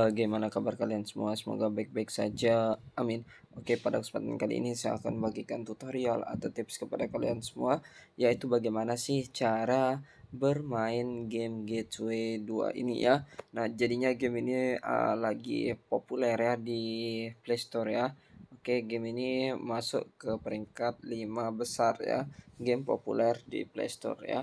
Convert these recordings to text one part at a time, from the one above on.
Bagaimana eh, kabar kalian semua? Semoga baik-baik saja. Amin. Oke, pada kesempatan kali ini saya akan bagikan tutorial atau tips kepada kalian semua yaitu bagaimana sih cara bermain game Gateway 2 ini ya. Nah, jadinya game ini uh, lagi populer ya di Play Store ya. Oke, game ini masuk ke peringkat 5 besar ya, game populer di Play Store ya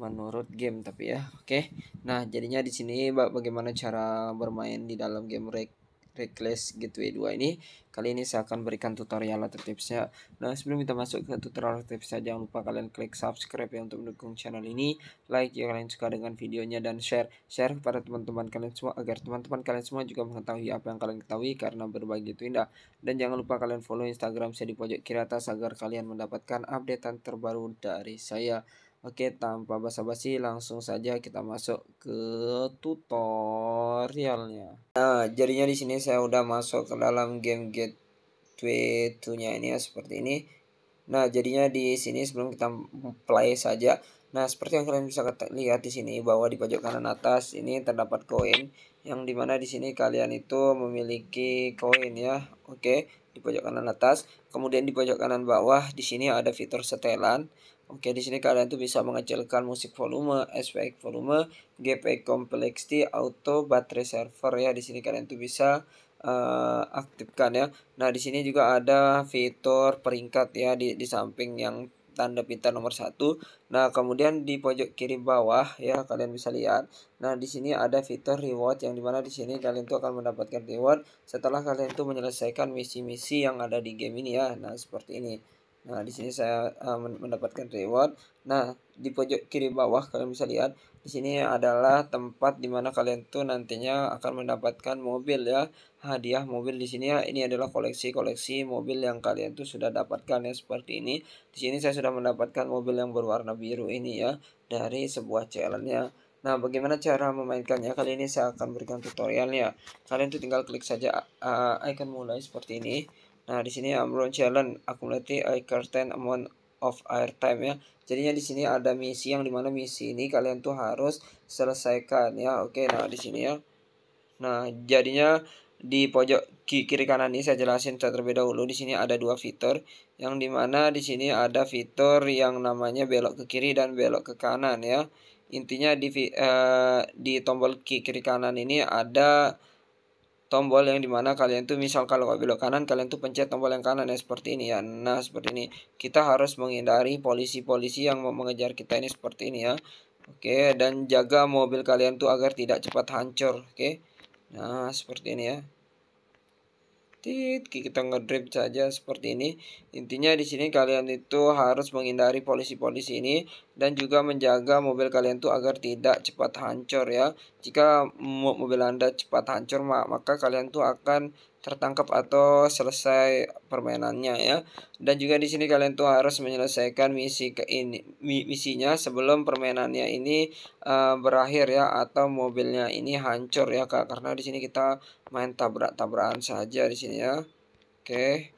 menurut game tapi ya oke nah jadinya di sini bagaimana cara bermain di dalam game Rek Reckless Gateway 2 ini kali ini saya akan berikan tutorial atau tipsnya nah sebelum kita masuk ke tutorial atau tipsnya jangan lupa kalian klik subscribe ya untuk mendukung channel ini like jika kalian suka dengan videonya dan share share kepada teman-teman kalian semua agar teman-teman kalian semua juga mengetahui apa yang kalian ketahui karena berbagi itu indah dan jangan lupa kalian follow instagram saya di pojok kiri atas agar kalian mendapatkan updatean terbaru dari saya Oke, tanpa basa-basi langsung saja kita masuk ke tutorialnya. Nah, jadinya di sini saya udah masuk ke dalam game Gateway 2-nya ini ya seperti ini. Nah, jadinya di sini sebelum kita play saja. Nah, seperti yang kalian bisa lihat di sini bahwa di pojok kanan atas ini terdapat koin yang dimana di sini kalian itu memiliki koin ya. Oke, di pojok kanan atas. Kemudian di pojok kanan bawah di sini ada fitur setelan. Oke, di sini kalian tuh bisa mengecilkan musik volume, SPX volume, gp complexity, auto baterai server ya. Di sini kalian tuh bisa uh, aktifkan ya. Nah, di sini juga ada fitur peringkat ya di di samping yang tanda pintar nomor satu. Nah, kemudian di pojok kiri bawah ya kalian bisa lihat. Nah, di sini ada fitur reward yang dimana di sini kalian tuh akan mendapatkan reward setelah kalian tuh menyelesaikan misi-misi yang ada di game ini ya. Nah, seperti ini. Nah, di sini saya uh, mendapatkan reward. Nah, di pojok kiri bawah kalian bisa lihat di sini adalah tempat di mana kalian tuh nantinya akan mendapatkan mobil ya hadiah mobil di sini ya ini adalah koleksi-koleksi mobil yang kalian tuh sudah dapatkan ya seperti ini di sini saya sudah mendapatkan mobil yang berwarna biru ini ya dari sebuah challenge ya Nah, bagaimana cara memainkannya? Kali ini saya akan berikan tutorialnya. Kalian tuh tinggal klik saja uh, icon mulai seperti ini. Nah, di sini Amron Challenge Accumulate I Curtain Amount of time ya. Jadinya di sini ada misi yang dimana misi ini kalian tuh harus selesaikan ya. Oke, nah di sini ya. Nah, jadinya di pojok kiri kanan ini saya jelasin secara terlebih dahulu di sini ada dua fitur yang dimana di sini ada fitur yang namanya belok ke kiri dan belok ke kanan ya intinya di uh, di tombol kiri kanan ini ada tombol yang dimana kalian tuh misal kalau belok kanan kalian tuh pencet tombol yang kanan ya seperti ini ya nah seperti ini kita harus menghindari polisi-polisi yang mau mengejar kita ini seperti ini ya oke dan jaga mobil kalian tuh agar tidak cepat hancur oke nah seperti ini ya tit kita ngedrip saja seperti ini intinya di sini kalian itu harus menghindari polisi-polisi ini dan juga menjaga mobil kalian tuh agar tidak cepat hancur ya jika mobil anda cepat hancur maka kalian tuh akan tertangkap atau selesai permainannya ya. Dan juga di sini kalian tuh harus menyelesaikan misi ke ini misinya sebelum permainannya ini uh, berakhir ya atau mobilnya ini hancur ya Kak karena di sini kita main tabrak-tabrakan saja di sini ya. Oke.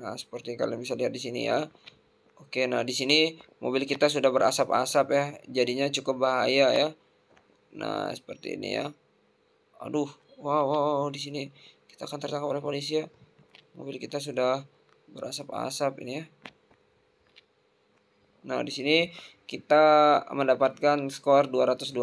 Nah, seperti kalian bisa lihat di sini ya. Oke, nah di sini mobil kita sudah berasap-asap ya. Jadinya cukup bahaya ya. Nah, seperti ini ya. Aduh, wow, wow, wow di sini kita akan tertangkap oleh polisi ya mobil kita sudah berasap-asap ini ya nah di sini kita mendapatkan skor 221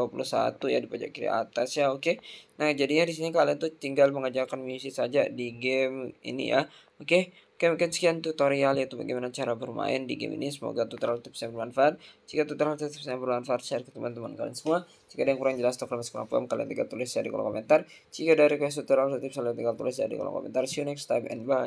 ya di pojok kiri atas ya oke nah jadinya di sini kalian tuh tinggal mengajarkan misi saja di game ini ya oke Oke mungkin sekian tutorial yaitu bagaimana cara bermain di game ini Semoga tutorial tips yang bermanfaat Jika tutorial tips yang bermanfaat share ke teman-teman kalian semua Jika ada yang kurang jelas atau kurang kurang kalian tinggal tulis ya di kolom komentar Jika ada request tutorial atau tips kalian tinggal tulis ya di kolom komentar See you next time and bye